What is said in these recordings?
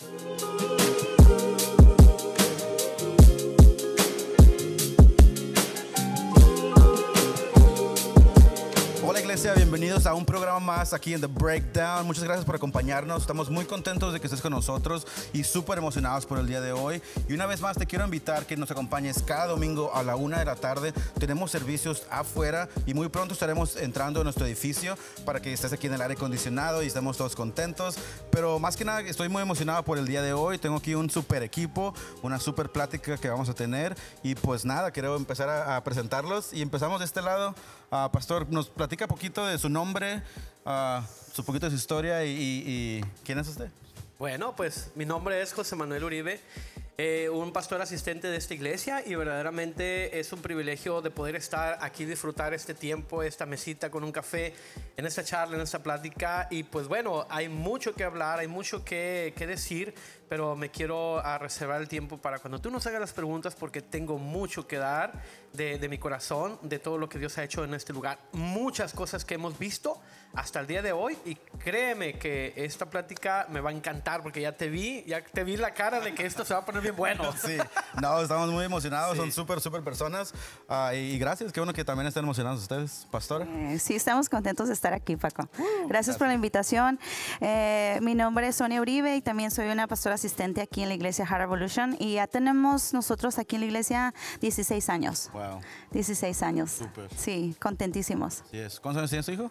Música Bienvenidos a un programa más aquí en The Breakdown. Muchas gracias por acompañarnos. Estamos muy contentos de que estés con nosotros y súper emocionados por el día de hoy. Y una vez más te quiero invitar que nos acompañes cada domingo a la una de la tarde. Tenemos servicios afuera y muy pronto estaremos entrando en nuestro edificio para que estés aquí en el aire acondicionado y estemos todos contentos. Pero más que nada estoy muy emocionado por el día de hoy. Tengo aquí un súper equipo, una súper plática que vamos a tener. Y pues nada, quiero empezar a, a presentarlos y empezamos de este lado. Ah, pastor, nos platica poquito de su nombre, un ah, su poquito de su historia y, quién es usted. Bueno, pues mi nombre es José Manuel Uribe, eh, un pastor asistente de esta iglesia y verdaderamente es un privilegio de poder estar aquí, disfrutar este tiempo, esta mesita con un café, en esta charla, en esta plática. Y pues bueno, hay mucho que hablar, hay mucho que, que decir pero me quiero ah, reservar el tiempo para cuando tú nos hagas las preguntas porque tengo mucho que dar de, mi corazón, de todo lo que Dios ha hecho en este lugar. Muchas cosas que hemos visto hasta el día de hoy y créeme que esta plática me va a encantar porque ya te vi, ya te vi la cara de que esto se va a poner bien bueno. Sí, no, estamos muy emocionados, son súper, súper personas ah, y gracias, qué bueno que también estén emocionados ustedes, pastora. Eh, sí, estamos contentos de estar aquí, Paco. Uh, gracias, por la invitación. Eh, mi nombre es Sonia Uribe y también soy una pastora asistente aquí en la iglesia Heart Revolution y ya tenemos nosotros aquí en la iglesia 16 años. Wow. 16 años. Sí, contentísimos. ¿Cuántos años tiene su hijo?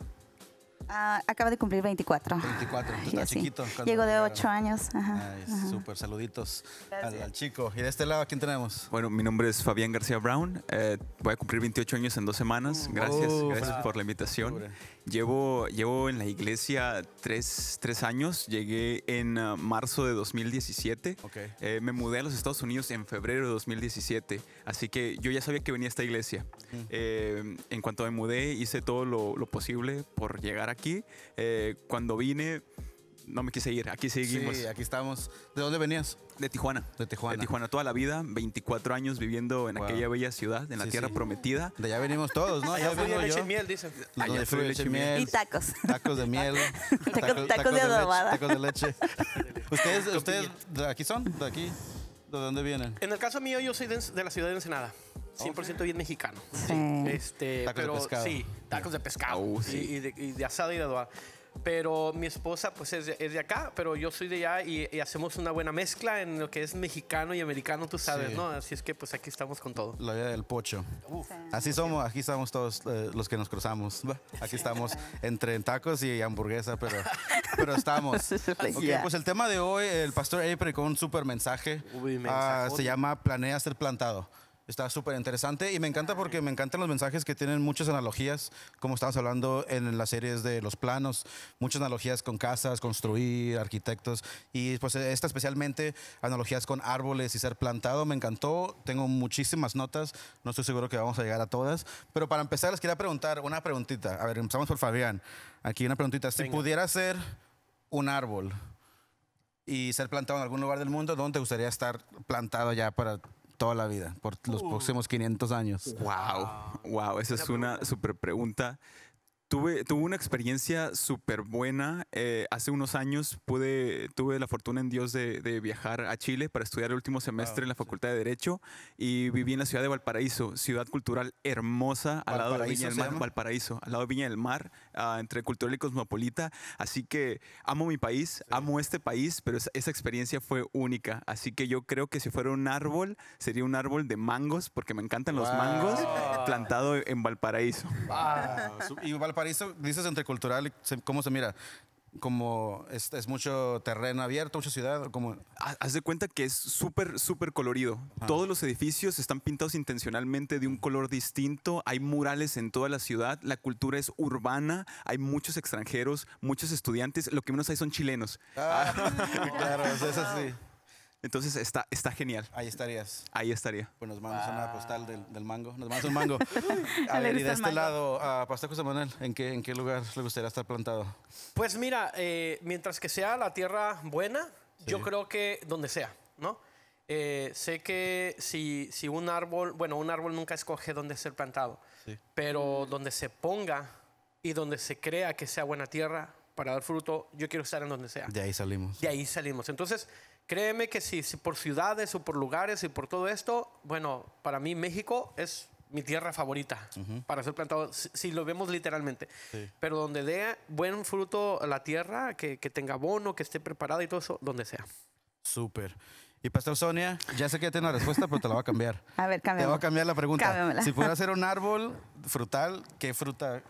Ah, acaba de cumplir 24. 24, pues, Está chiquito. Llegó de 8 años. Ah, súper, saluditos al, chico. ¿Y de este lado quién tenemos? Bueno, mi nombre es Fabián García Brown. Eh, voy a cumplir 28 años en dos semanas. Gracias, oh, gracias por la invitación. Llevo, llevo en la iglesia tres, años, llegué en ah, marzo de 2017, eh, me mudé a los Estados Unidos en febrero de 2017, así que yo ya sabía que venía a esta iglesia. Mm. Eh, en cuanto me mudé hice todo lo, lo posible por llegar aquí, eh, cuando vine no me quise ir, aquí seguimos. Sí, aquí estamos. ¿De dónde venías? De Tijuana. De Tijuana. De Tijuana toda la vida, 24 años viviendo en aquella bella ciudad, en la tierra prometida. De allá venimos todos, ¿no? Allá, fui leche y miel, dicen. Allá, leche y miel. Y tacos. Tacos de miel. tacos, de adobada. Tacos de leche. ¿Ustedes, ¿Ustedes de aquí son? ¿De aquí? ¿De dónde vienen? En el caso mío, yo soy de, la ciudad de Ensenada. 100% bien mexicano. Sí. Este, tacos pero, de pescado. Sí, tacos de pescado. Uh, y, de, asada y de adobada pero mi esposa pues es de, es de, acá, pero yo soy de allá y, hacemos una buena mezcla en lo que es mexicano y americano, tú sabes, ¿no? Así es que pues aquí estamos con todo. La vida del pocho. Así somos, aquí estamos todos eh, los que nos cruzamos. Aquí estamos entre tacos y hamburguesa, pero, pero estamos. Okay, pues el tema de hoy, el pastor Avery con un super mensaje. Ah, se llama Planea ser plantado. Está súper interesante y me encanta porque me encantan los mensajes que tienen muchas analogías, como estamos hablando en las series de los planos, muchas analogías con casas, construir, arquitectos y pues esta especialmente analogías con árboles y ser plantado, me encantó, tengo muchísimas notas, no estoy seguro que vamos a llegar a todas, pero para empezar les quería preguntar una preguntita, a ver, empezamos por Fabián, aquí una preguntita, si pudiera ser un árbol y ser plantado en algún lugar del mundo, ¿dónde te gustaría estar plantado ya para Toda la vida, por los uh. próximos 500 años. Wow, wow, esa es una super pregunta Tuve, tuve, una experiencia súper buena. Eh, hace unos años pude, tuve la fortuna en Dios de, de viajar a Chile para estudiar el último semestre en la Facultad de Derecho y viví en la ciudad de Valparaíso, ciudad cultural hermosa, al lado de Viña del Mar, Valparaíso, ah, al lado Viña Mar, entre cultural y cosmopolita. Así que amo mi país, amo este país, pero esa, experiencia fue única. Así que yo creo que si fuera un árbol, sería un árbol de mangos, porque me encantan los mangos, plantado en Valparaíso. Wow. y Valparaíso París dices intercultural, ¿cómo se mira? como es, mucho terreno abierto, mucha ciudad. Como... Haz de cuenta que es súper, súper colorido. Todos los edificios están pintados intencionalmente de un color distinto. Hay murales en toda la ciudad. La cultura es urbana. Hay muchos extranjeros, muchos estudiantes. Lo que menos hay son chilenos. Ah, claro, es así entonces está, está genial. Ahí estarías. Ahí estaría. Pues nos mandas una ah. postal del, del, mango. Nos mandas un mango. a ver, y de este lado, a Pastor José Manuel, ¿en qué, ¿en qué lugar le gustaría estar plantado? Pues mira, eh, mientras que sea la tierra buena, yo creo que donde sea, ¿no? Eh, sé que si, si un árbol, bueno, un árbol nunca escoge dónde ser plantado, pero donde se ponga y donde se crea que sea buena tierra para dar fruto, yo quiero estar en donde sea. De ahí salimos. De ahí salimos. Entonces, Créeme que si, por ciudades o por lugares y por todo esto, bueno, para mí México es mi tierra favorita para ser plantado, si, lo vemos literalmente. Pero donde dé buen fruto la tierra, que, tenga abono, que esté preparada y todo eso, donde sea. Súper. Y Pastor Sonia, ya sé que ya tiene la respuesta, pero te la voy a cambiar. A ver, cambia. Te voy a cambiar la pregunta. Si pudiera ser un árbol frutal, ¿qué fruta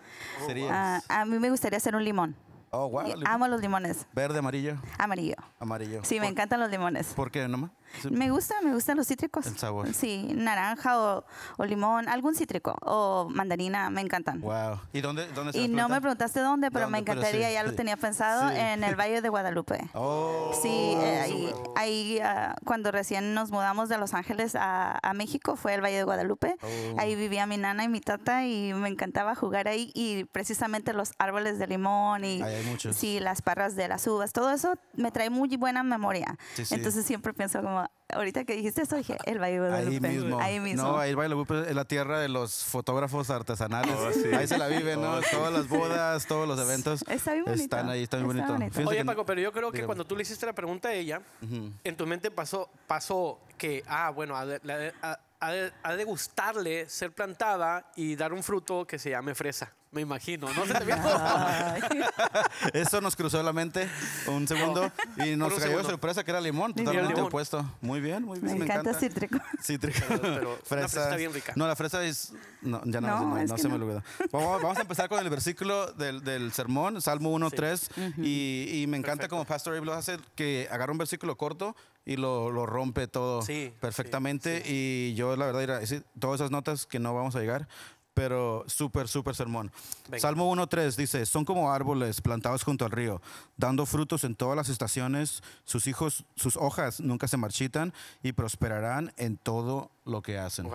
oh, sería? Ah, a mí me gustaría ser un limón. Oh, wow. Amo los limones. Verde, amarillo. Amarillo. Amarillo. Sí, me encantan los limones. ¿Por qué, nomás? Me gusta, me gustan los cítricos. El Sí, naranja o, limón, algún cítrico o mandarina, me encantan. Wow. ¿Y dónde? y no me preguntaste dónde, pero me encantaría, ya lo tenía pensado, en el Valle de Guadalupe. Oh, sí, eh, ahí, ah, cuando recién nos mudamos de Los Ángeles a, México fue el Valle de Guadalupe. Oh. Ahí vivía mi nana y mi tata y me encantaba jugar ahí y precisamente los árboles de limón y sí, las parras de las uvas, todo eso me trae muy buena memoria. Entonces siempre pienso como ahorita que dijiste eso, dije, el Valle de Guadalupe. Ahí mismo. Ahí mismo. No, ahí el Valle de Guadalupe es la tierra de los fotógrafos artesanales. Oh, ahí se la viven, ¿no? Oh, Todas las bodas, todos los eventos. Está bien bonito. Están ahí, está bien bonito. Oye, Paco, pero yo creo que cuando tú le hiciste la pregunta a ella, en tu mente pasó, pasó que, ah, bueno, a, ver, ha de, gustarle ser plantada y dar un fruto que se llame fresa. Me imagino, ¿no? Eso nos cruzó la mente un segundo y nos cayó de sorpresa que era limón, totalmente opuesto. Muy bien, muy bien. Me, encanta, cítrico. Cítrico. Pero, fresa. está bien rica. No, la fresa es. No, ya no, no, se me olvidó. Vamos, a empezar con el versículo del, del sermón, Salmo 1.3. Y, me encanta como Pastor Abel hace que agarra un versículo corto y lo, rompe todo perfectamente. Y yo, la verdad, todas esas notas que no vamos a llegar, pero súper, súper sermón. Salmo 1.3 dice, son como árboles plantados junto al río, dando frutos en todas las estaciones, sus hijos, sus hojas nunca se marchitan y prosperarán en todo lo que hacen.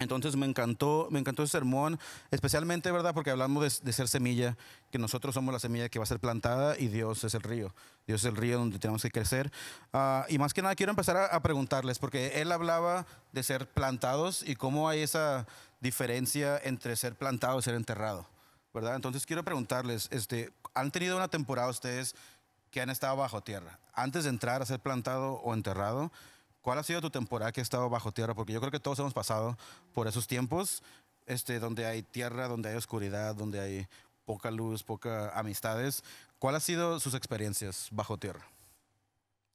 Entonces me encantó, me encantó ese sermón, especialmente, ¿verdad? Porque hablamos de, ser semilla, que nosotros somos la semilla que va a ser plantada y Dios es el río. Dios es el río donde tenemos que crecer. Ah, y más que nada quiero empezar a, preguntarles, porque él hablaba de ser plantados y cómo hay esa diferencia entre ser plantado y ser enterrado, ¿verdad? Entonces quiero preguntarles, este, ¿han tenido una temporada ustedes que han estado bajo tierra? Antes de entrar a ser plantado o enterrado, ¿cuál ha sido tu temporada que ha estado bajo tierra? Porque yo creo que todos hemos pasado por esos tiempos. Este, donde hay tierra, donde hay oscuridad, donde hay poca luz, poca amistades. ¿Cuáles ha sido sus experiencias bajo tierra?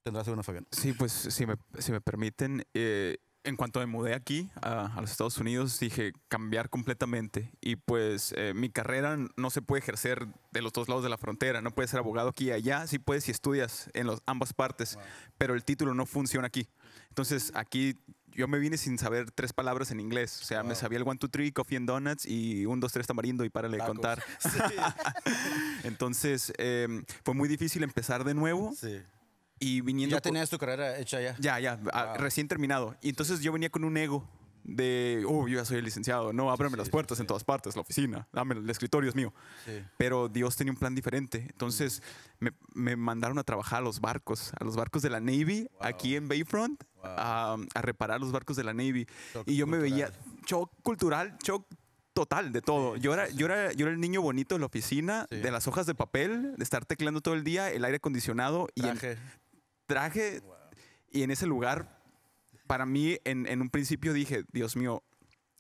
Tendrás una, Fabián. Sí, pues si me, si me permiten, eh, en cuanto me mudé aquí a, los Estados Unidos, dije cambiar completamente. Y pues eh, mi carrera no se puede ejercer de los dos lados de la frontera. No puedes ser abogado aquí y allá. Sí puedes si estudias en los, ambas partes, pero el título no funciona aquí. Entonces aquí yo me vine sin saber tres palabras en inglés. O sea, me sabía el one, two, three, coffee and donuts y un, dos, tres tamarindo y párale de contar. Entonces, em, fue muy difícil empezar de nuevo. Sí. Y viniendo. Ya tenías tu carrera hecha ya. Ya, ya, ah, recién terminado. Y entonces yo venía con un ego de, oh, yo ya soy el licenciado, no, ábreme las puertas en todas partes, la oficina, dame, el escritorio es mío. Sí. Pero Dios tenía un plan diferente. Entonces mm. me, me, mandaron a trabajar a los barcos, a los barcos de la Navy, aquí en Bayfront. Um, a, reparar los barcos de la Navy. y yo me veía, shock cultural, shock total de todo. yo, era, yo, era, yo era el niño bonito de la oficina, de las hojas de papel, de estar tecleando todo el día, el aire acondicionado traje. y traje. Y en ese lugar, para mí, en un principio dije, Dios mío,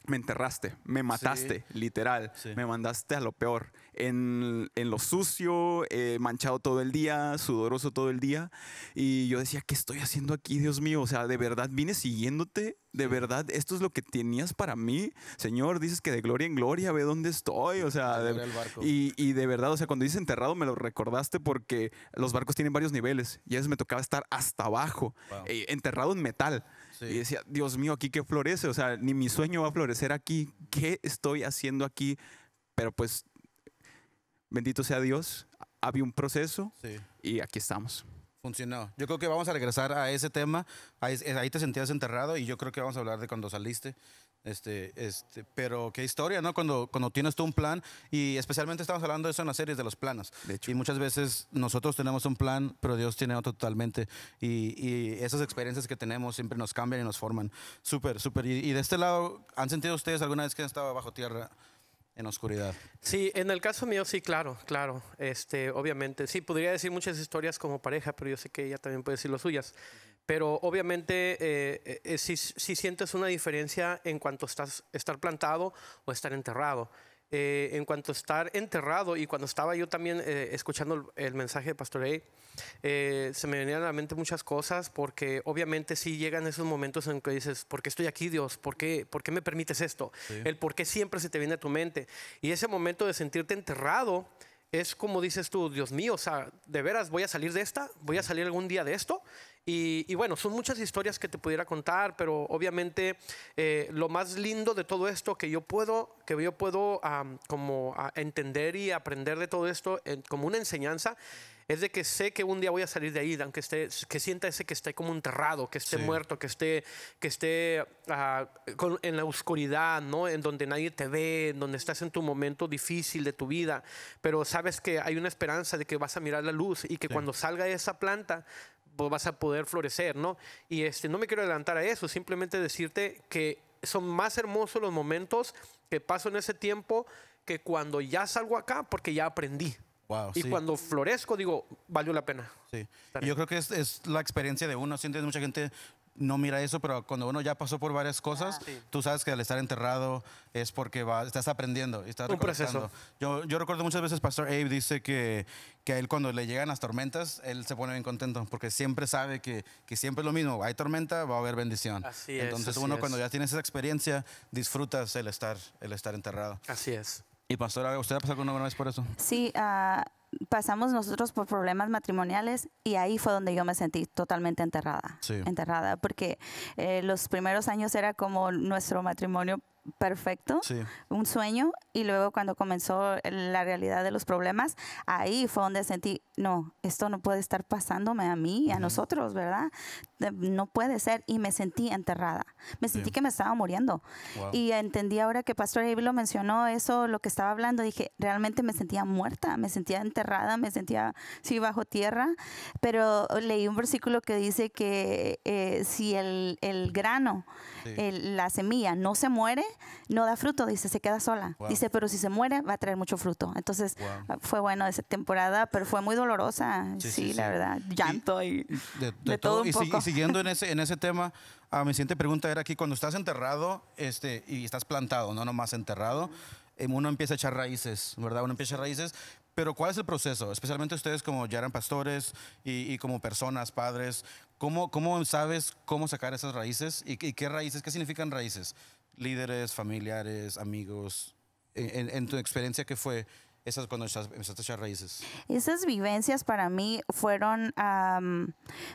me enterraste, me mataste, literal, me mandaste a lo peor, en, lo sucio, eh, manchado todo el día, sudoroso todo el día, y yo decía, ¿qué estoy haciendo aquí, Dios mío? O sea, de verdad vine siguiéndote, de verdad, esto es lo que tenías para mí, Señor, dices que de gloria en gloria, ve dónde estoy, o sea, y, y, de verdad, o sea, cuando dices enterrado me lo recordaste porque los barcos tienen varios niveles, y a veces me tocaba estar hasta abajo, eh, enterrado en metal. Y decía, Dios mío, aquí que florece, o sea, ni mi sueño va a florecer aquí, ¿qué estoy haciendo aquí? Pero pues, bendito sea Dios, había un proceso y aquí estamos. Funcionó. Yo creo que vamos a regresar a ese tema. Ahí, ahí, te sentías enterrado y yo creo que vamos a hablar de cuando saliste este, este, pero qué historia, ¿no? Cuando, cuando tienes tú un plan, y especialmente estamos hablando de eso en las series, de los planos Y muchas veces nosotros tenemos un plan, pero Dios tiene otro totalmente. Y, y esas experiencias que tenemos siempre nos cambian y nos forman. Súper, súper. Y, de este lado, ¿han sentido ustedes alguna vez que han estado bajo tierra? En oscuridad. Sí, en el caso mío sí, claro, claro. Este, obviamente, sí, podría decir muchas historias como pareja, pero yo sé que ella también puede decir las suyas pero obviamente eh, eh, eh si, sientes una diferencia en cuanto estás estar plantado o estar enterrado. Eh, en cuanto a estar enterrado y cuando estaba yo también escuchando el, mensaje de Pastor A, se me venían a la mente muchas cosas porque obviamente sí llegan esos momentos en que dices, ¿por qué estoy aquí Dios? ¿Por qué, por qué me permites esto? El por qué siempre se te viene a tu mente. Y ese momento de sentirte enterrado es como dices tú, Dios mío, o sea, de veras voy a salir de esta, voy a salir algún día de esto. Y, bueno, son muchas historias que te pudiera contar, pero obviamente eh, lo más lindo de todo esto que yo puedo, que yo puedo como entender y aprender de todo esto como una enseñanza es de que sé que un día voy a salir de ahí, aunque esté, que sienta ese que esté como enterrado, que esté muerto, que esté, que esté ah, en la oscuridad, ¿no? En donde nadie te ve, en donde estás en tu momento difícil de tu vida, pero sabes que hay una esperanza de que vas a mirar la luz y que cuando salga esa planta pues, vas a poder florecer, ¿no? Y este, no me quiero adelantar a eso, simplemente decirte que son más hermosos los momentos que paso en ese tiempo que cuando ya salgo acá porque ya aprendí. y cuando florezco, digo, valió la pena. Sí. yo creo que es, es, la experiencia de uno. Sientes mucha gente, no mira eso, pero cuando uno ya pasó por varias cosas, ah, tú sabes que al estar enterrado es porque estás aprendiendo y estás Un Yo, yo, recuerdo muchas veces Pastor Abe dice que, que a él cuando le llegan las tormentas, él se pone bien contento porque siempre sabe que, siempre es lo mismo. Hay tormenta, va a haber bendición. Así es, Entonces uno cuando ya tienes esa experiencia, disfrutas el estar, el estar enterrado. Así es. Y Pastor, ¿usted ha pasado alguna vez por eso? Sí, a ah, pasamos nosotros por problemas matrimoniales y ahí fue donde yo me sentí totalmente enterrada. Sí. Enterrada, porque eh, los primeros años era como nuestro matrimonio perfecto, un sueño, y luego cuando comenzó la realidad de los problemas, ahí fue donde sentí, no, esto no puede estar pasándome a mí, a nosotros, ¿verdad? Eh, no puede ser, y me sentí enterrada, me sentí que me estaba muriendo. Y entendí ahora que Pastor Abel mencionó, eso, lo que estaba hablando, dije, realmente me sentía muerta, me sentía enterrada, me sentía, sí, bajo tierra, pero leí un versículo que dice que eh, si el, el grano, eh, la semilla no se muere, no da fruto, dice, se queda sola. Dice, pero si se muere, va a traer mucho fruto. Entonces, ah, fue bueno esa temporada, pero fue muy dolorosa, sí, la verdad, llanto y, de, todo, un y, poco. y, siguiendo en ese, en ese tema, a ah, mi siguiente pregunta era aquí, cuando estás enterrado este, y estás plantado, no nomás enterrado, em, uno empieza a echar raíces, ¿verdad? Uno empieza a echar raíces, pero ¿cuál es el proceso? Especialmente ustedes como ya eran pastores y, y como personas, padres, ¿Cómo, ¿Cómo, sabes cómo sacar esas raíces? ¿Y, qué raíces? ¿Qué significan raíces? Líderes, familiares, amigos. En, tu experiencia, ¿qué fue esas cuando empezaste a echar raíces? Esas vivencias para mí fueron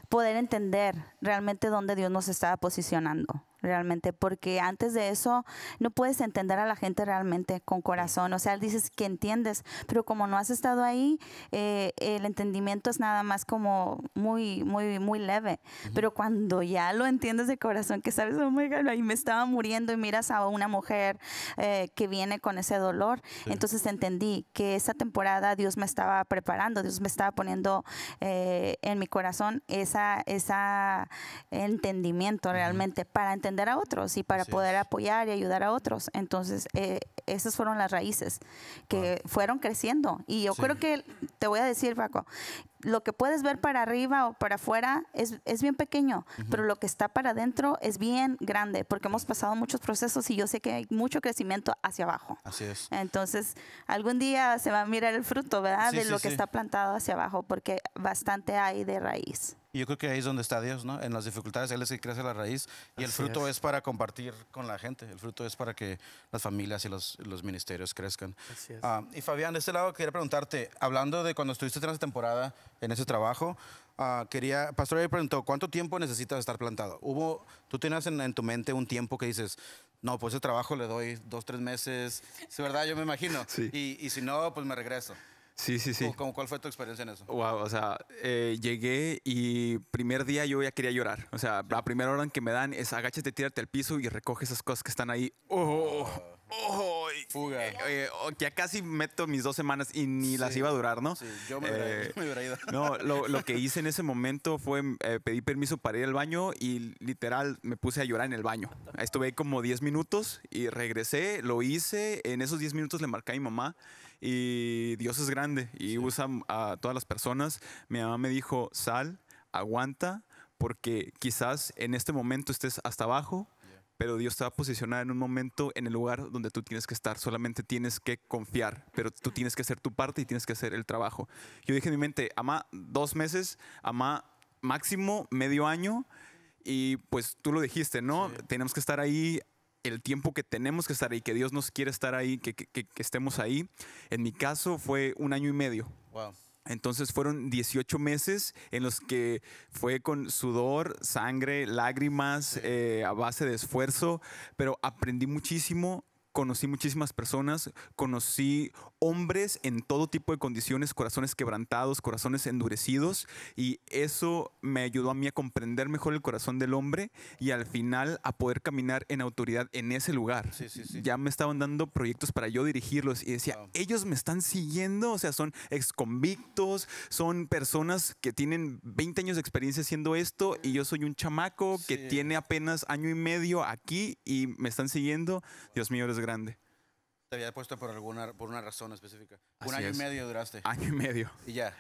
poder entender realmente dónde Dios nos estaba posicionando realmente, porque antes de eso no puedes entender a la gente realmente con corazón, o sea, dices que entiendes, pero como no has estado ahí, eh, el entendimiento es nada más como muy, muy, muy leve, pero cuando ya lo entiendes de corazón, que sabes, oh my God, ahí me estaba muriendo y miras a una mujer eh, que viene con ese dolor, entonces entendí que esa temporada Dios me estaba preparando, Dios me estaba poniendo eh, en mi corazón esa, esa entendimiento realmente para entender a otros y para poder apoyar y ayudar a otros. Entonces, eh, esas fueron las raíces que fueron creciendo. Y yo creo que, te voy a decir, Paco, lo que puedes ver para arriba o para afuera es, bien pequeño, pero lo que está para adentro es bien grande, porque hemos pasado muchos procesos y yo sé que hay mucho crecimiento hacia abajo. Así es. Entonces, algún día se va a mirar el fruto, ¿verdad? de lo que está plantado hacia abajo, porque bastante hay de raíz. Y yo creo que ahí es donde está Dios, ¿no? En las dificultades Él es que crece la raíz y el fruto es. para compartir con la gente, el fruto es para que las familias y los, ministerios crezcan. Ah, y Fabián, de este lado quería preguntarte, hablando de cuando estuviste en esa temporada en ese trabajo, ah, quería, Pastor ahí preguntó, ¿cuánto tiempo necesitas estar plantado? Hubo, tú tienes en, tu mente un tiempo que dices, no, pues ese trabajo le doy dos, tres meses, es verdad, yo me imagino. y si no, pues me regreso. Sí, sí, sí. ¿Cómo, cuál fue tu experiencia en eso? o sea, eh, llegué y primer día yo ya quería llorar. O sea, la primera orden que me dan es agáchate, tírate al piso y recoge esas cosas que están ahí. ¡Oh! ¡Oh! Fuga. Eh, eh, oh, ya casi meto mis dos semanas y ni las iba a durar, ¿no? Sí, yo me, me hubiera, ido. No, lo, lo, que hice en ese momento fue pedí permiso para ir al baño y literal me puse a llorar en el baño. Estuve ahí como 10 minutos y regresé, lo hice. En esos 10 minutos le marqué a mi mamá y Dios es grande y usa a todas las personas. Mi mamá me dijo, sal, aguanta, porque quizás en este momento estés hasta abajo, pero Dios te va a posicionar en un momento en el lugar donde tú tienes que estar. Solamente tienes que confiar, pero tú tienes que hacer tu parte y tienes que hacer el trabajo. Yo dije en mi mente, ama dos meses, ama máximo medio año. Y pues tú lo dijiste, ¿no? Tenemos que estar ahí el tiempo que tenemos que estar ahí, que Dios nos quiere estar ahí, que, estemos ahí. En mi caso fue un año y medio. Entonces fueron 18 meses en los que fue con sudor, sangre, lágrimas, eh, a base de esfuerzo, pero aprendí muchísimo conocí muchísimas personas, conocí hombres en todo tipo de condiciones, corazones quebrantados, corazones endurecidos, y eso me ayudó a mí a comprender mejor el corazón del hombre y al final a poder caminar en autoridad en ese lugar. Ya me estaban dando proyectos para yo dirigirlos y decía, ellos me están siguiendo, o sea, son exconvictos, son personas que tienen 20 años de experiencia haciendo esto y yo soy un chamaco que tiene apenas año y medio aquí y me están siguiendo. Dios mío, les grande. Te había puesto por alguna por una razón específica. un año y medio duraste. Año y medio. Y ya.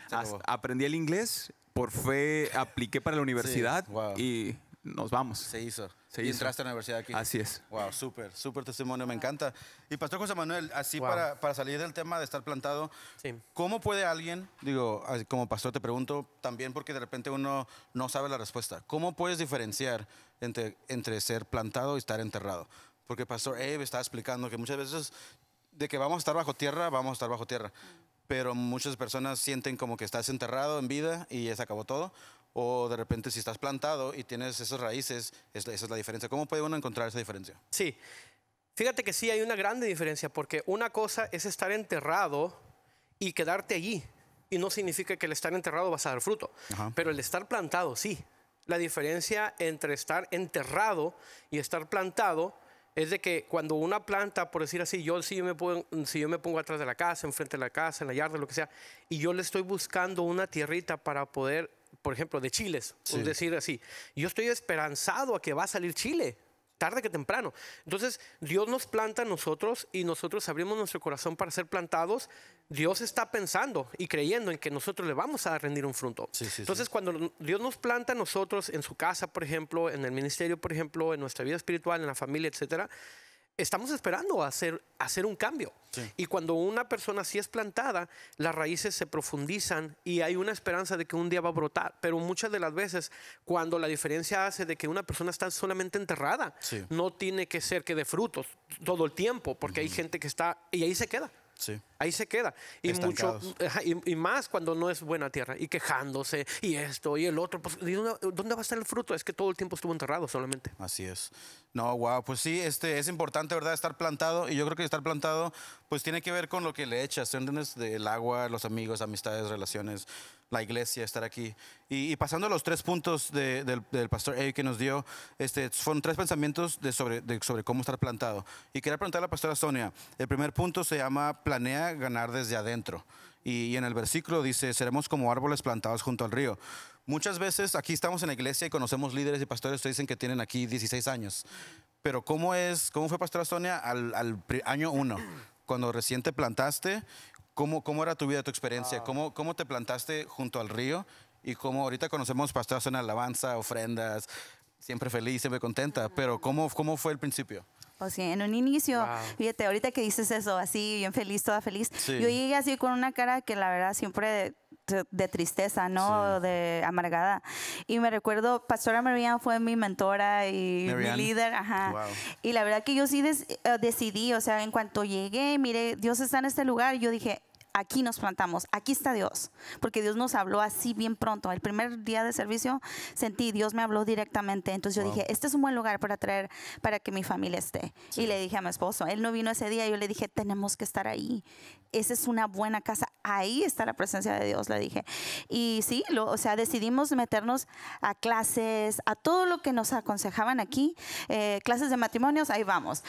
Aprendí el inglés, por fe apliqué para la universidad y nos vamos. Se hizo. Se hizo. entraste a la universidad aquí. Así es. Wow, súper, súper testimonio, me encanta. Y Pastor José Manuel, así para, para, salir del tema de estar plantado, ¿cómo puede alguien, digo, como pastor te pregunto también porque de repente uno no sabe la respuesta, ¿cómo puedes diferenciar entre, entre ser plantado y estar enterrado? Porque Pastor Eve eh, está explicando que muchas veces de que vamos a estar bajo tierra, vamos a estar bajo tierra. Pero muchas personas sienten como que estás enterrado en vida y ya se acabó todo. O de repente si estás plantado y tienes esas raíces, esa es la diferencia. ¿Cómo puede uno encontrar esa diferencia? Sí, fíjate que sí hay una grande diferencia porque una cosa es estar enterrado y quedarte allí. Y no significa que el estar enterrado vas a dar fruto. Pero el estar plantado, sí. La diferencia entre estar enterrado y estar plantado es de que cuando una planta, por decir así, yo si yo, me pongo, si yo me pongo atrás de la casa, enfrente de la casa, en la yarda, lo que sea, y yo le estoy buscando una tierrita para poder, por ejemplo, de chiles, por decir así, yo estoy esperanzado a que va a salir chile tarde que temprano. Entonces, Dios nos planta a nosotros y nosotros abrimos nuestro corazón para ser plantados. Dios está pensando y creyendo en que nosotros le vamos a rendir un fruto. Entonces, cuando Dios nos planta a nosotros en su casa, por ejemplo, en el ministerio, por ejemplo, en nuestra vida espiritual, en la familia, etcétera, estamos esperando hacer, hacer un cambio. Y cuando una persona sí es plantada, las raíces se profundizan y hay una esperanza de que un día va a brotar. Pero muchas de las veces, cuando la diferencia hace de que una persona está solamente enterrada, no tiene que ser que de frutos todo el tiempo, porque hay gente que está y ahí se queda. Sí ahí se queda. Y, mucho, y, más cuando no es buena tierra, y quejándose, y esto, y el otro. Pues, dónde, va a estar el fruto? Es que todo el tiempo estuvo enterrado solamente. Así es. No, wow, pues sí, este, es importante, ¿verdad? Estar plantado, y yo creo que estar plantado, pues tiene que ver con lo que le echas, ¿entiendes? El agua, los amigos, amistades, relaciones, la iglesia, estar aquí. Y, pasando a los tres puntos del, pastor Eric que nos dio, este, fueron tres pensamientos de sobre, sobre cómo estar plantado. Y quería preguntar a la pastora Sonia, el primer punto se llama planea ganar desde adentro. Y, en el versículo dice, seremos como árboles plantados junto al río. Muchas veces aquí estamos en la iglesia y conocemos líderes y pastores ustedes dicen que tienen aquí 16 años. Pero ¿cómo, es, cómo fue Pastora Sonia al, año uno? Cuando recién te plantaste, ¿cómo, cómo era tu vida, tu experiencia? Ah. ¿Cómo, ¿Cómo te plantaste junto al río? Y como ahorita conocemos Pastora Sonia, alabanza, ofrendas, siempre feliz, siempre contenta. Pero ¿cómo, cómo fue el principio? O en un inicio, fíjate, ahorita que dices eso, así, bien feliz, toda feliz, yo llegué así con una cara que la verdad siempre de, tristeza, ¿no? De amargada. Y me recuerdo, Pastora María fue mi mentora y mi líder, ajá. Y la verdad que yo sí eh, decidí, o sea, en cuanto llegué, mire, Dios está en este lugar, yo dije, aquí nos plantamos, aquí está Dios, porque Dios nos habló así bien pronto. El primer día de servicio sentí, Dios me habló directamente, entonces yo dije, este es un buen lugar para traer, para que mi familia esté. Y le dije a mi esposo, él no vino ese día, yo le dije, tenemos que estar ahí, esa es una buena casa, ahí está la presencia de Dios, le dije. Y sí, o sea, decidimos meternos a clases, a todo lo que nos aconsejaban aquí, eh, clases de matrimonios, ahí vamos,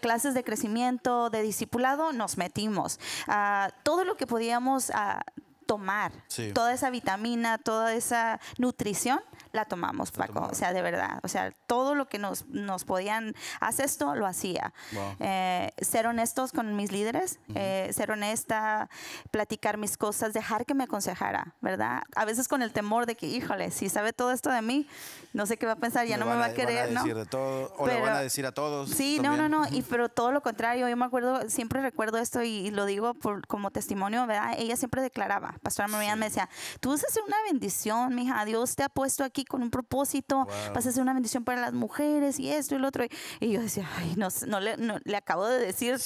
clases de crecimiento, de discipulado, nos metimos. Ah, todo lo que podíamos a, ah, tomar. Toda esa vitamina, toda esa nutrición la tomamos, Paco. o sea, de verdad. O sea, todo lo que nos, podían, hacer esto, lo hacía. Eh, ser honestos con mis líderes, eh, ser honesta, platicar mis cosas, dejar que me aconsejara, ¿verdad? A veces con el temor de que, híjole, si sabe todo esto de mí, no sé qué va a pensar, ya no me va a, querer, decir o pero, van a decir a todos. Sí, no, no, no. Y, pero todo lo contrario, yo me acuerdo, siempre recuerdo esto y, lo digo como testimonio, ¿verdad? Ella siempre declaraba, Pastora María me decía, tú vas a ser una bendición, mija, Dios te ha puesto aquí con un propósito, vas a ser una bendición para las mujeres y esto y lo otro. Y yo decía, ay, no, le, acabo de decir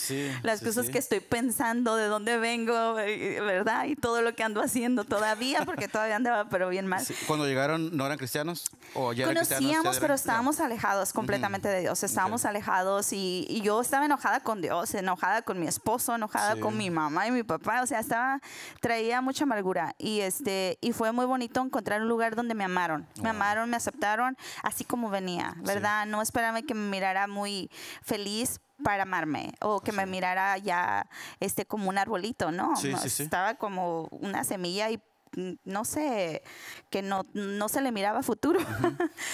las cosas que estoy pensando, de dónde vengo, eh, eh, ¿verdad? Y todo lo que ando haciendo todavía, porque todavía andaba, pero bien mal. Cuando llegaron, ¿no eran cristianos? ¿O ya Conocíamos, pero estábamos alejados completamente de Dios, estábamos alejados y, y, yo estaba enojada con Dios, enojada con mi esposo, enojada con mi mamá y mi papá, o sea, estaba, traía mucho amargura y este y fue muy bonito encontrar un lugar donde me amaron. Me amaron, me aceptaron así como venía, ¿verdad? No esperaba que me mirara muy feliz para amarme o que me mirara ya este como un arbolito, ¿no? Estaba como una semilla y mm, no sé, que no, no se le miraba futuro.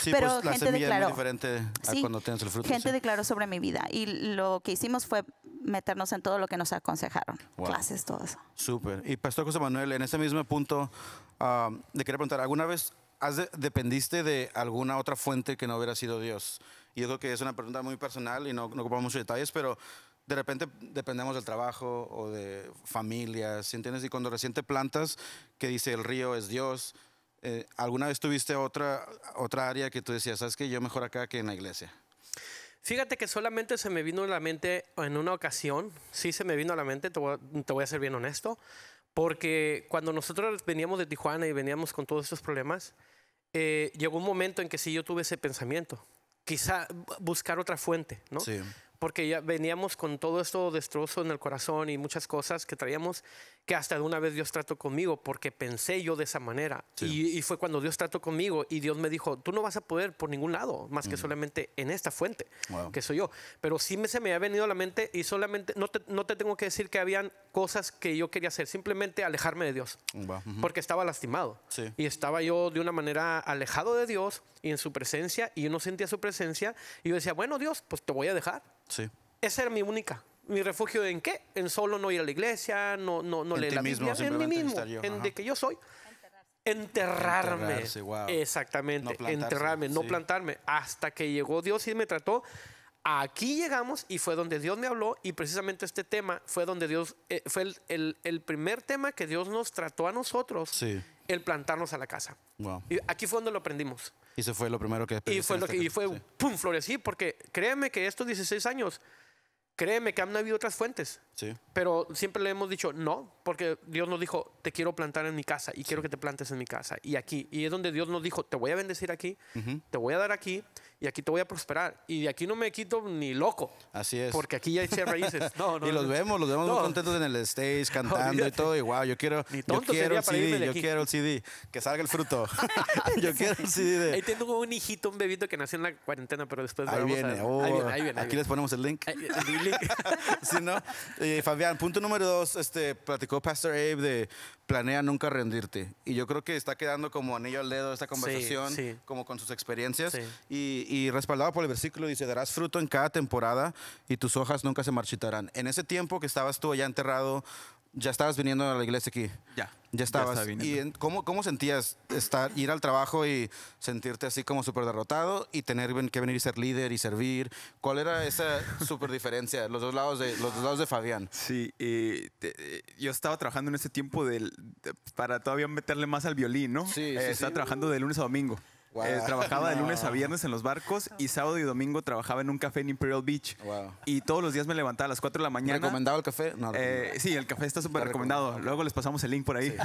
Pues, Pero gente declaró. Es muy diferente a cuando tienes el fruto. Gente declaró sobre mi vida. Y lo que hicimos fue meternos en todo lo que nos aconsejaron. Clases, todo eso. Súper. Y Pastor José Manuel, en ese mismo punto, ah, le quería preguntar, ¿alguna vez has dependiste de alguna otra fuente que no hubiera sido Dios? Y yo creo que es una pregunta muy personal y no, no ocupamos muchos detalles, pero de repente dependemos del trabajo o de familias, ¿entiendes? Y cuando reciente plantas, que dice el río es Dios, eh, ¿alguna vez tuviste otra, otra área que tú decías, sabes que yo mejor acá que en la iglesia? Fíjate que solamente se me vino a la mente en una ocasión, sí se me vino a la mente, te voy a, ser bien honesto, porque cuando nosotros veníamos de Tijuana y veníamos con todos estos problemas, eh, llegó un momento en que sí yo tuve ese pensamiento, quizá buscar otra fuente, ¿no? Sí porque ya veníamos con todo esto destrozo en el corazón y muchas cosas que traíamos, que hasta de una vez Dios trató conmigo, porque pensé yo de esa manera. Y, fue cuando Dios trató conmigo y Dios me dijo, tú no vas a poder por ningún lado, más que mm. solamente en esta fuente, que soy yo. Pero sí me, se me ha venido a la mente y solamente, no te, no te tengo que decir que habían cosas que yo quería hacer, simplemente alejarme de Dios, porque estaba lastimado. Y estaba yo de una manera alejado de Dios y en su presencia, y yo no sentía su presencia, y yo decía, bueno Dios, pues te voy a dejar. Esa era mi única. Mi refugio en qué? En solo no ir a la iglesia, no, no, no la Biblia, en mí mismo, en de que yo soy. Enterrarme. Exactamente, enterrarme, no plantarme. Hasta que llegó Dios y me trató. Aquí llegamos y fue donde Dios me habló y precisamente este tema fue donde Dios, eh, fue el, el, primer tema que Dios nos trató a nosotros, el plantarnos a la casa. Y aquí fue donde lo aprendimos. Y eso fue lo primero que Y fue, este y fue pum, florecí, porque créeme que estos 16 años, créeme que han habido otras fuentes. Sí. Pero siempre le hemos dicho no, porque Dios nos dijo, te quiero plantar en mi casa y quiero que te plantes en mi casa y aquí. Y es donde Dios nos dijo, te voy a bendecir aquí, te voy a dar aquí y aquí te voy a prosperar. Y de aquí no me quito ni loco. Así es. Porque aquí ya eché raíces. y los vemos, los vemos muy contentos en el stage, cantando y todo. Y wow, yo quiero, yo quiero el CD, yo quiero el CD, que salga el fruto. yo quiero el CD. Ahí tengo un hijito, un bebito que nació en la cuarentena, pero después ahí viene. Oh, aquí les ponemos el link. Eh, Fabián, punto número dos, este, platicó Pastor Abe de planea nunca rendirte. Y yo creo que está quedando como anillo al dedo esta conversación, como con sus experiencias. Y, y respaldado por el versículo dice, darás fruto en cada temporada y tus hojas nunca se marchitarán. En ese tiempo que estabas tú allá enterrado, ya estabas viniendo a la iglesia aquí. Ya. Ya estabas. ¿Y ¿cómo, cómo sentías estar, ir al trabajo y sentirte así como súper derrotado y tener que venir y ser líder y servir? ¿Cuál era esa súper diferencia, los dos lados de, los dos lados de Fabián? Sí, eh, yo estaba trabajando en ese tiempo para todavía meterle más al violín, ¿no? Sí, eh, Estaba trabajando de lunes a domingo. Eh, trabajaba de lunes a viernes en los barcos y sábado y domingo trabajaba en un café en Imperial Beach. Y todos los días me levantaba a las 4 de la mañana. ¿Recomendado el café? Eh, sí, el café está súper recomendado. Luego les pasamos el link por ahí.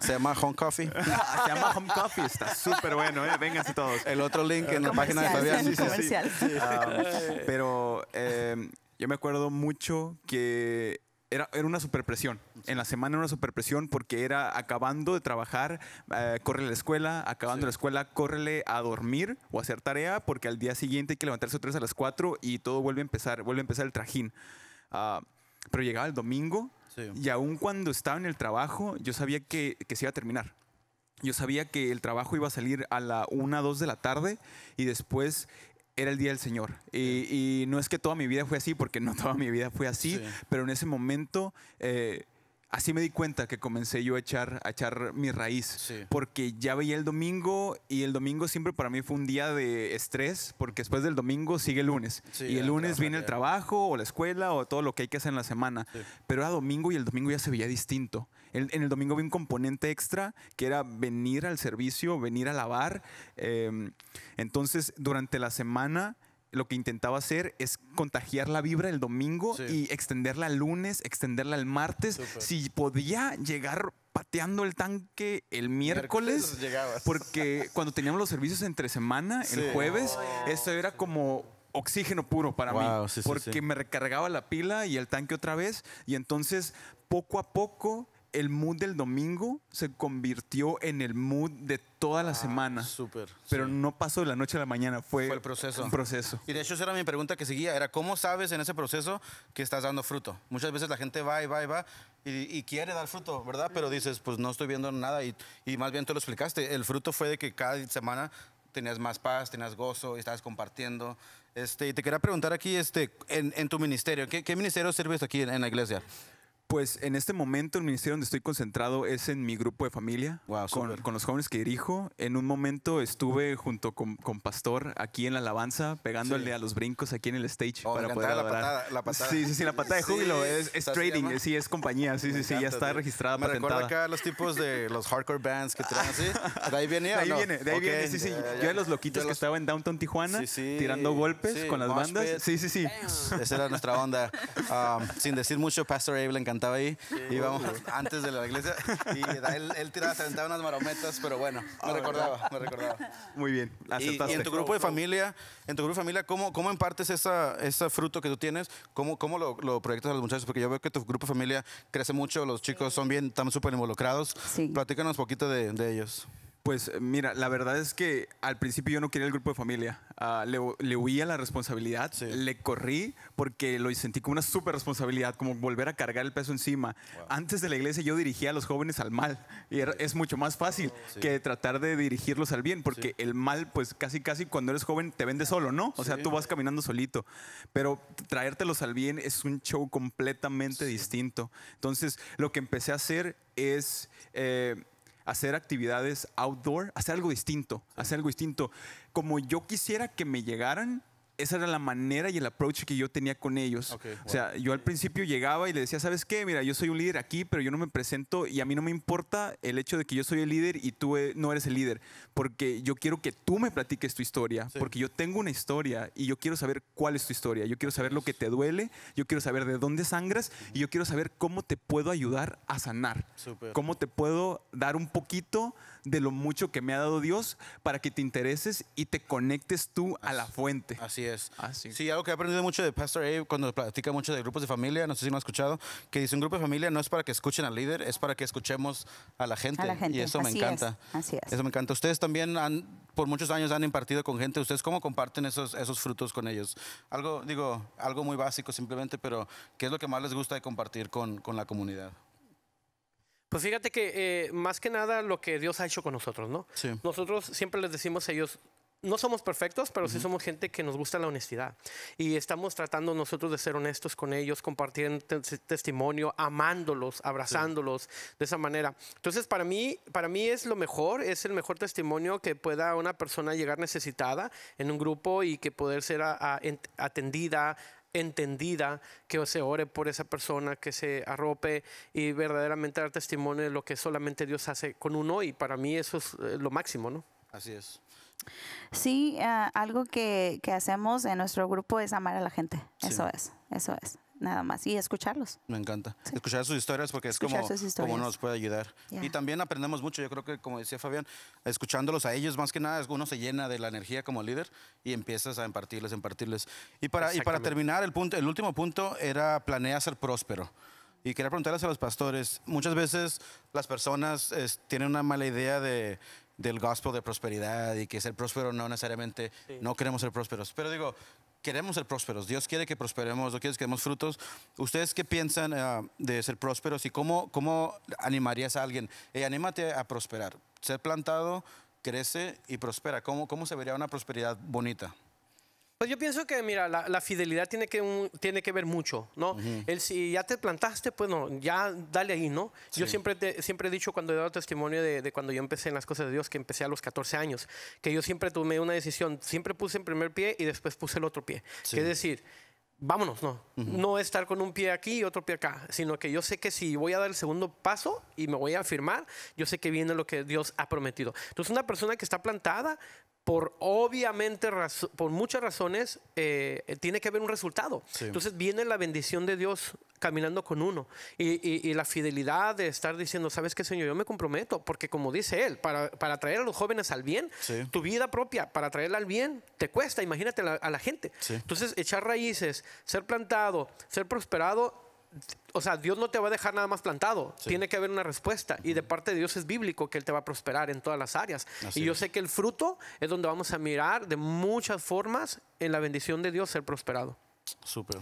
Se llama Home Coffee. Se llama Home Coffee, está súper bueno, ¿eh? Vénganse todos. El otro link en la página de Fabián. Sí, sí, ah. pero eh, yo me acuerdo mucho que era, era, una superpresión. En la semana era una superpresión porque era acabando de trabajar, eh, a la escuela, acabando la escuela, córrele a dormir o a hacer tarea porque al día siguiente hay que levantarse otra vez a las 4 y todo vuelve a empezar, vuelve a empezar el trajín. Ah, pero llegaba el domingo y aún cuando estaba en el trabajo yo sabía que, que se iba a terminar. Yo sabía que el trabajo iba a salir a la 1, 2 de la tarde y después era el día del Señor. Y, no es que toda mi vida fue así, porque no toda mi vida fue así, pero en ese momento eh, así me di cuenta que comencé yo a echar, a echar mi raíz. Porque ya veía el domingo y el domingo siempre para mí fue un día de estrés, porque después del domingo sigue el lunes. y el lunes viene el trabajo o la escuela o todo lo que hay que hacer en la semana. Pero era domingo y el domingo ya se veía distinto. en el domingo vi un componente extra que era venir al servicio, venir a lavar. Em, entonces, durante la semana lo que intentaba hacer es contagiar la vibra el domingo y extenderla el lunes, extenderla el martes. Si podía llegar pateando el tanque el miércoles, porque cuando teníamos los servicios entre semana, el jueves, oh, eso era como oxígeno puro para mí, porque me recargaba la pila y el tanque otra vez, y entonces poco a poco el mood del domingo se convirtió en el mood de toda la ah, semana. Súper. Pero no pasó de la noche a la mañana, fue, el proceso. un proceso. Y de hecho esa era mi pregunta que seguía, era ¿cómo sabes en ese proceso que estás dando fruto? Muchas veces la gente va y va y va y, quiere dar fruto, ¿verdad? Pero dices, pues no estoy viendo nada y, más bien tú lo explicaste. El fruto fue de que cada semana tenías más paz, tenías gozo, y estabas compartiendo. Este, y te quería preguntar aquí, este, en, tu ministerio, ¿qué, qué ministerio sirves aquí en la iglesia? Pues en este momento el ministerio donde estoy concentrado es en mi grupo de familia, con, con, los jóvenes que dirijo. En un momento estuve junto con, Pastor aquí en la alabanza, pegándole a los brincos aquí en el stage oh, para poder la patada, Sí, sí, sí, la patada de júbilo es, trading, sí, es compañía, sí, sí, sí, ya está registrada, Me recuerda acá los tipos de los hardcore bands que traen así. ¿De ahí viene? De ahí viene, de ahí viene, sí, sí. Yo de los loquitos que estaba en Downtown Tijuana tirando golpes con las bandas. Sí, sí, sí. Esa era nuestra onda. Um, sin decir mucho, Pastor Abel cantaba ahí. Sí, Íbamos antes de la iglesia y él, tiraba, se unas marometas, pero bueno, me recordaba, me recordaba. Muy bien, Y, en tu grupo de familia, en tu grupo de familia, ¿cómo, cómo impartes esa, esa fruto que tú tienes? ¿Cómo, cómo lo, proyectas a los muchachos? Porque yo veo que tu grupo de familia crece mucho, los chicos son bien, están súper involucrados. Sí. Platícanos un poquito de ellos. Pues eh, mira, la verdad es que al principio yo no quería el grupo de familia. Ah, le, huía la responsabilidad, le corrí porque lo sentí como una súper responsabilidad, como volver a cargar el peso encima. Antes de la iglesia yo dirigía a los jóvenes al mal y es mucho más fácil oh, que tratar de dirigirlos al bien, porque el mal, pues casi casi cuando eres joven te vende solo, ¿no? O sea, tú vas caminando solito, pero traértelos al bien es un show completamente distinto. Entonces, lo que empecé a hacer es... Eh, hacer actividades outdoor, hacer algo distinto, hacer algo distinto. Como yo quisiera que me llegaran, esa era la manera y el approach que yo tenía con ellos. o sea, yo al principio llegaba y le decía, ¿sabes qué? Mira, yo soy un líder aquí, pero yo no me presento y a mí no me importa el hecho de que yo soy el líder y tú eh, no eres el líder, porque yo quiero que tú me platiques tu historia, porque yo tengo una historia y yo quiero saber cuál es tu historia, yo quiero saber lo que te duele, yo quiero saber de dónde sangras y yo quiero saber cómo te puedo ayudar a sanar, cómo te puedo dar un poquito de lo mucho que me ha dado Dios para que te intereses y te conectes tú a la fuente. Así Ah, sí. algo que he aprendido mucho de Pastor Abe cuando platica mucho de grupos de familia, no sé si me ha escuchado, que dice un grupo de familia no es para que escuchen al líder, es para que escuchemos a la gente. Y eso me encanta. Eso me encanta. Ustedes también han, por muchos años han impartido con gente. ¿Ustedes cómo comparten esos, esos frutos con ellos? Algo, digo, algo muy básico simplemente, pero ¿qué es lo que más les gusta de compartir con, la comunidad? Pues fíjate que eh, más que nada lo que Dios ha hecho con nosotros, ¿no? Nosotros siempre les decimos a ellos, no somos perfectos, pero sí somos gente que nos gusta la honestidad. Y estamos tratando nosotros de ser honestos con ellos, compartiendo testimonio, amándolos, abrazándolos de esa manera. Entonces, para mí, para mí es lo mejor, es el mejor testimonio que pueda una persona llegar necesitada en un grupo y que poder ser atendida, entendida, que se ore por esa persona, que se arrope y verdaderamente dar testimonio de lo que solamente Dios hace con uno y para mí eso es eh, lo máximo, ¿no? Así es. Sí, ah, algo que, hacemos en nuestro grupo es amar a la gente. Eso es, eso es, nada más. Y escucharlos. Me encanta. Escuchar sus historias porque es como, como nos puede ayudar. Y también aprendemos mucho. Yo creo que, como decía Fabián, escuchándolos a ellos, más que nada, uno se llena de la energía como líder y empiezas a impartirles, impartirles. Y para, y para terminar, el, punto, el último punto era planear ser próspero. Y quería preguntarles a los pastores, muchas veces las personas tienen una mala idea de del gospel de prosperidad y que ser próspero no necesariamente, no queremos ser prósperos. Pero digo, queremos ser prósperos. Dios quiere que prosperemos, Dios quiere que demos frutos. ¿Ustedes qué piensan ah, de ser prósperos y cómo, cómo animarías a alguien? anímate a prosperar. Ser plantado, crece y prospera. ¿Cómo, cómo se vería una prosperidad bonita? Pues yo pienso que, mira, la, fidelidad tiene que, tiene que ver mucho, ¿no? el, si ya te plantaste, pues no, ya dale ahí, ¿no? Yo siempre, siempre he dicho cuando he dado testimonio de, cuando yo empecé en las cosas de Dios, que empecé a los 14 años, que yo siempre tomé una decisión, siempre puse en primer pie y después puse el otro pie. Es decir, vámonos, no. No estar con un pie aquí y otro pie acá, sino que yo sé que si voy a dar el segundo paso y me voy a afirmar, yo sé que viene lo que Dios ha prometido. Entonces, una persona que está plantada, por obviamente, por muchas razones, eh, eh, tiene que haber un resultado. Entonces viene la bendición de Dios caminando con uno y, la fidelidad de estar diciendo, ¿sabes qué, Señor? Yo me comprometo, porque como dice Él, para, para traer a los jóvenes al bien, tu vida propia, para traerla al bien, te cuesta, imagínate a la gente. Entonces, echar raíces, ser plantado, ser prosperado, o sea, Dios no te va a dejar nada más plantado. Tiene que haber una respuesta. Y de parte de Dios es bíblico que Él te va a prosperar en todas las áreas. y yo sé que el fruto es donde vamos a mirar de muchas formas en la bendición de Dios ser prosperado. Súper.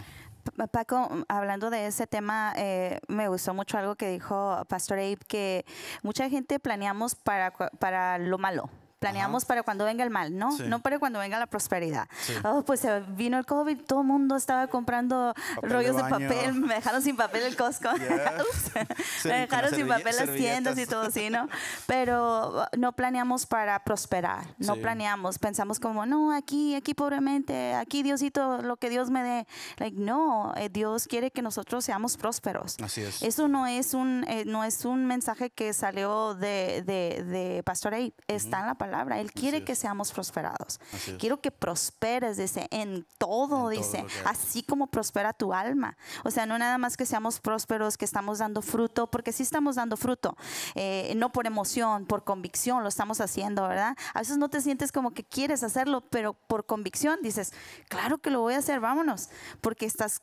Paco, hablando de ese tema, eh, me gustó mucho algo que dijo Pastor Abe, que mucha gente planeamos para, para lo malo. Planeamos para cuando venga el mal, ¿no? No para cuando venga la prosperidad. Oh, pues vino el COVID, todo el mundo estaba comprando rollos de, papel, me dejaron sin papel el Costco, me dejaron sin papel las tiendas y todo, así, ¿no? Pero uh, no planeamos para prosperar, no planeamos, pensamos como, no, aquí, aquí pobremente, aquí Diosito, lo que Dios me dé. Like, no, eh, Dios quiere que nosotros seamos prósperos. Así es. Eso no es un, eh, no es un mensaje que salió de, de, Pastor está en la palabra él quiere que seamos prosperados. Quiero que prosperes, dice, en todo, dice, así como prospera tu alma. O sea, no nada más que seamos prósperos, que estamos dando fruto, porque sí estamos dando fruto, eh, no por emoción, por convicción, lo estamos haciendo, ¿verdad? A veces no te sientes como que quieres hacerlo, pero por convicción dices, claro que lo voy a hacer, vámonos, porque estás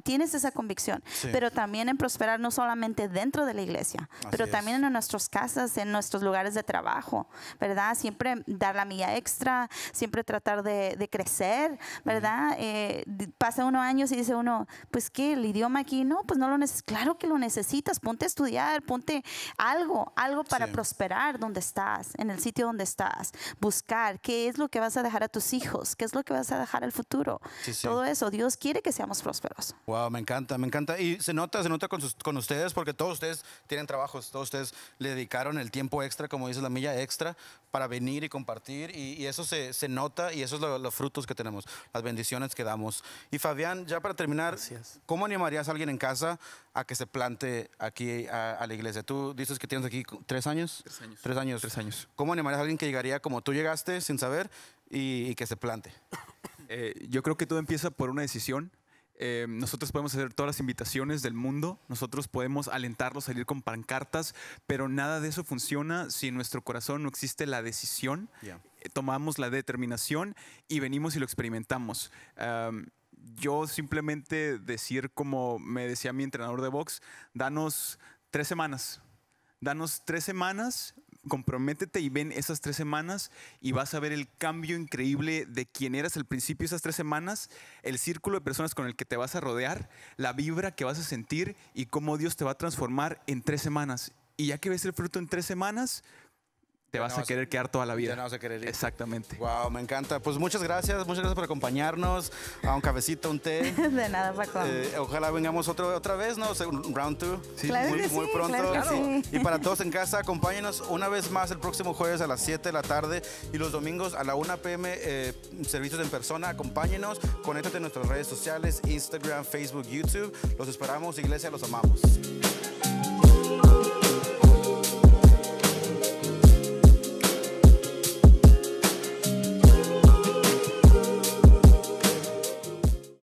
tienes esa convicción, pero también en prosperar no solamente dentro de la iglesia, pero también en nuestras casas, en nuestros lugares de trabajo, ¿verdad? Siempre dar la milla extra, siempre tratar de, crecer, ¿verdad? Eh, pasa uno años y dice uno, pues qué, el idioma aquí, no, pues no lo necesitas, claro que lo necesitas, ponte a estudiar, ponte algo, algo para prosperar donde estás, en el sitio donde estás, buscar qué es lo que vas a dejar a tus hijos, qué es lo que vas a dejar al futuro, todo eso, Dios quiere que seamos prósperos. Wow, me encanta, me encanta. Y se nota, se nota con, ustedes, porque todos ustedes tienen trabajos, todos ustedes le dedicaron el tiempo extra, como dices, la milla extra, para venir y compartir. Y, eso se, nota y esos son los frutos que tenemos, las bendiciones que damos. Y Fabián, ya para terminar, ¿cómo animarías a alguien en casa a que se plante aquí a, la iglesia? Tú dices que tienes aquí tres años. Tres años. Tres años. ¿Cómo animarías a alguien que llegaría como tú llegaste sin saber y, que se plante? Eh, yo creo que todo empieza por una decisión eh, nosotros podemos hacer todas las invitaciones del mundo, nosotros podemos alentarlos a salir con pancartas, pero nada de eso funciona si en nuestro corazón no existe la decisión. Eh, tomamos la determinación y venimos y lo experimentamos. yo simplemente decir, como me decía mi entrenador de box, danos tres semanas. Danos tres semanas, comprométete y ven esas tres semanas y vas a ver el cambio increíble de quién eras al principio esas tres semanas, el círculo de personas con el que te vas a rodear, la vibra que vas a sentir y cómo Dios te va a transformar en tres semanas. Y ya que ves el fruto en tres semanas, te vas, a querer quedar toda la vida. Te vas a querer Exactamente. Wow, me encanta. Pues muchas gracias, muchas gracias por acompañarnos a un cafecito, un té. de nada, Paco. Eh, ojalá vengamos otro, otra vez, ¿no? un Round two. Sí, muy, pronto. Y para todos en casa, acompáñenos una vez más el próximo jueves a las 7 de la tarde y los domingos a la 1 pm, eh, servicios en persona. Acompáñenos, conéctate en nuestras redes sociales, Instagram, Facebook, YouTube. Los esperamos, iglesia, los amamos.